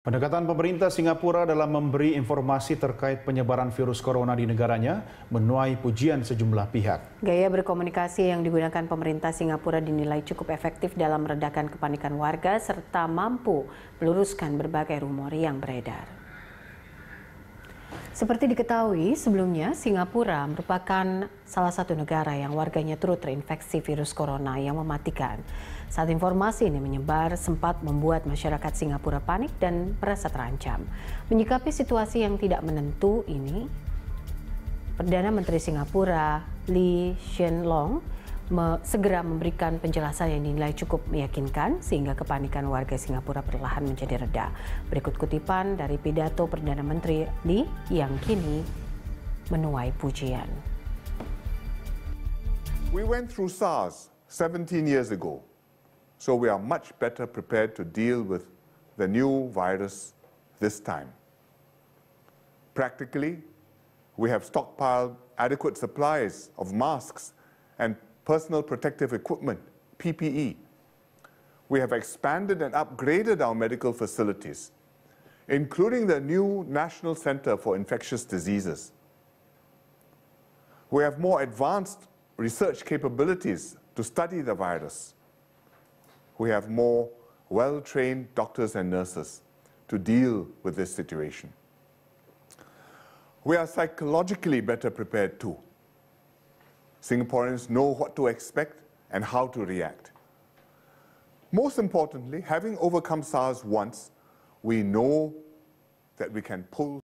Pendekatan pemerintah Singapura dalam memberi informasi terkait penyebaran virus corona di negaranya menuai pujian sejumlah pihak. Gaya berkomunikasi yang digunakan pemerintah Singapura dinilai cukup efektif dalam meredakan kepanikan warga serta mampu meluruskan berbagai rumor yang beredar. Seperti diketahui sebelumnya, Singapura merupakan salah satu negara yang warganya turut terinfeksi virus corona yang mematikan. Saat informasi ini menyebar, sempat membuat masyarakat Singapura panik dan merasa terancam. Menyikapi situasi yang tidak menentu ini, Perdana Menteri Singapura Lee Hsien Loong me segera memberikan penjelasan yang dinilai cukup meyakinkan sehingga kepanikan warga Singapura perlahan menjadi reda. Berikut kutipan dari pidato Perdana Menteri Lee yang kini menuai pujian. We went through SARS 17 years ago, so we are much better prepared to deal with the new virus this time. Practically, we have stockpiled adequate supplies of masks and personal protective equipment, PPE. We have expanded and upgraded our medical facilities, including the new National Center for Infectious Diseases. We have more advanced research capabilities to study the virus. We have more well-trained doctors and nurses to deal with this situation. We are psychologically better prepared too. Singaporeans know what to expect and how to react. Most importantly, having overcome SARS once, we know that we can pull